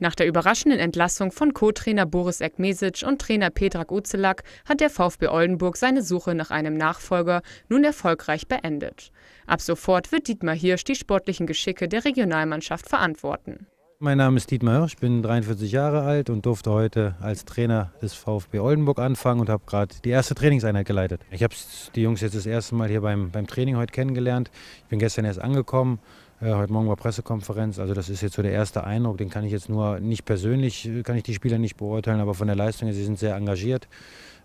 Nach der überraschenden Entlassung von Co-Trainer Boris Ekmesic und Trainer Petrak Uzelak hat der VfB Oldenburg seine Suche nach einem Nachfolger nun erfolgreich beendet. Ab sofort wird Dietmar Hirsch die sportlichen Geschicke der Regionalmannschaft verantworten. Mein Name ist Dietmar Hirsch, bin 43 Jahre alt und durfte heute als Trainer des VfB Oldenburg anfangen und habe gerade die erste Trainingseinheit geleitet. Ich habe die Jungs jetzt das erste Mal hier beim, beim Training heute kennengelernt. Ich bin gestern erst angekommen äh, heute Morgen war Pressekonferenz, also das ist jetzt so der erste Eindruck, den kann ich jetzt nur nicht persönlich, kann ich die Spieler nicht beurteilen, aber von der Leistung her, sie sind sehr engagiert,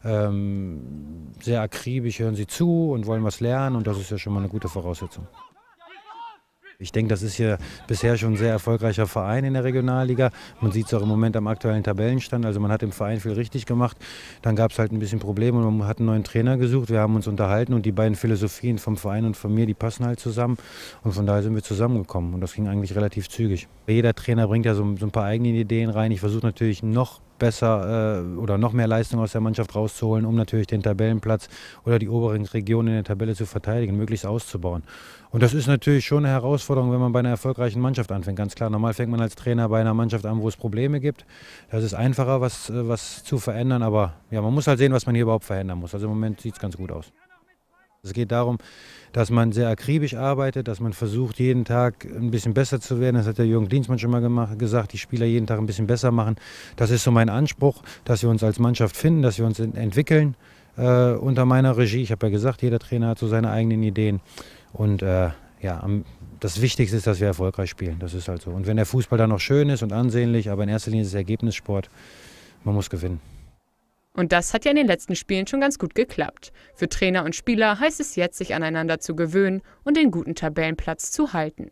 ähm, sehr akribisch, hören sie zu und wollen was lernen und das ist ja schon mal eine gute Voraussetzung. Ich denke, das ist hier bisher schon ein sehr erfolgreicher Verein in der Regionalliga. Man sieht es auch im Moment am aktuellen Tabellenstand. Also man hat im Verein viel richtig gemacht. Dann gab es halt ein bisschen Probleme und man hat einen neuen Trainer gesucht. Wir haben uns unterhalten und die beiden Philosophien vom Verein und von mir, die passen halt zusammen. Und von daher sind wir zusammengekommen und das ging eigentlich relativ zügig. Jeder Trainer bringt ja so, so ein paar eigene Ideen rein. Ich versuche natürlich noch besser äh, oder noch mehr Leistung aus der Mannschaft rauszuholen, um natürlich den Tabellenplatz oder die oberen Regionen in der Tabelle zu verteidigen, möglichst auszubauen. Und das ist natürlich schon eine Herausforderung, wenn man bei einer erfolgreichen Mannschaft anfängt. Ganz klar, normal fängt man als Trainer bei einer Mannschaft an, wo es Probleme gibt. Das ist einfacher, was, äh, was zu verändern, aber ja, man muss halt sehen, was man hier überhaupt verändern muss. Also im Moment sieht es ganz gut aus. Es geht darum, dass man sehr akribisch arbeitet, dass man versucht, jeden Tag ein bisschen besser zu werden. Das hat der Jürgen Dienstmann schon mal gemacht, gesagt, die Spieler jeden Tag ein bisschen besser machen. Das ist so mein Anspruch, dass wir uns als Mannschaft finden, dass wir uns entwickeln äh, unter meiner Regie. Ich habe ja gesagt, jeder Trainer hat so seine eigenen Ideen. Und äh, ja, am, das Wichtigste ist, dass wir erfolgreich spielen. Das ist halt so. Und wenn der Fußball dann noch schön ist und ansehnlich, aber in erster Linie ist es Ergebnissport. Man muss gewinnen. Und das hat ja in den letzten Spielen schon ganz gut geklappt. Für Trainer und Spieler heißt es jetzt, sich aneinander zu gewöhnen und den guten Tabellenplatz zu halten.